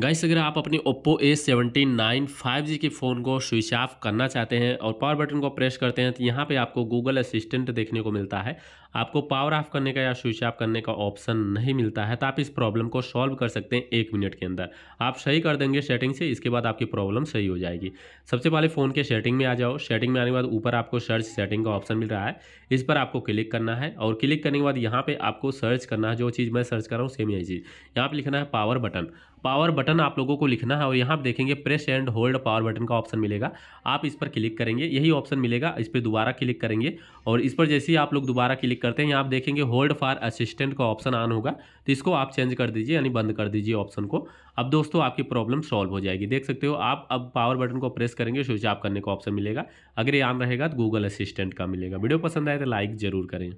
guys अगर आप अपने Oppo A seventy nine five G के फ़ोन को स्विच ऑफ करना चाहते हैं और पावर बटन को प्रेस करते हैं तो यहाँ पे आपको गूगल असिस्टेंट देखने को मिलता है आपको पावर ऑफ करने का या स्विच ऑफ करने का ऑप्शन नहीं मिलता है तो आप इस प्रॉब्लम को सॉल्व कर सकते हैं एक मिनट के अंदर आप सही कर देंगे सेटिंग से इसके बाद आपकी प्रॉब्लम सही हो जाएगी सबसे पहले फ़ोन के सेटिंग में आ जाओ सेटिंग में आने के बाद ऊपर आपको सर्च सेटिंग का ऑप्शन मिल रहा है इस पर आपको क्लिक करना है और क्लिक करने के बाद यहाँ पर आपको सर्च करना है जो चीज़ मैं सर्च कर रहा हूँ सेम यही चीज़ यहाँ पर लिखना है पावर बटन पावर बटन आप लोगों को लिखना है और यहाँ आप देखेंगे press and hold power button का ऑप्शन मिलेगा आप इस पर क्लिक करेंगे यही ऑप्शन मिलेगा इस पर दोबारा क्लिक करेंगे और इस पर जैसे ही आप लोग दोबारा क्लिक करते हैं यहाँ आप देखेंगे होल्ड फॉर असिस्टेंट का ऑप्शन ऑन होगा तो इसको आप चेंज कर दीजिए यानी बंद कर दीजिए ऑप्शन को अब दोस्तों आपकी प्रॉब्लम सॉल्व हो जाएगी देख सकते हो आप अब पावर बटन को प्रेस करेंगे स्विच ऑफ करने का ऑप्शन मिलेगा अगर ये ऑन रहेगा तो गूगल असिस्टेंट का मिलेगा वीडियो पसंद आए तो लाइक जरूर करें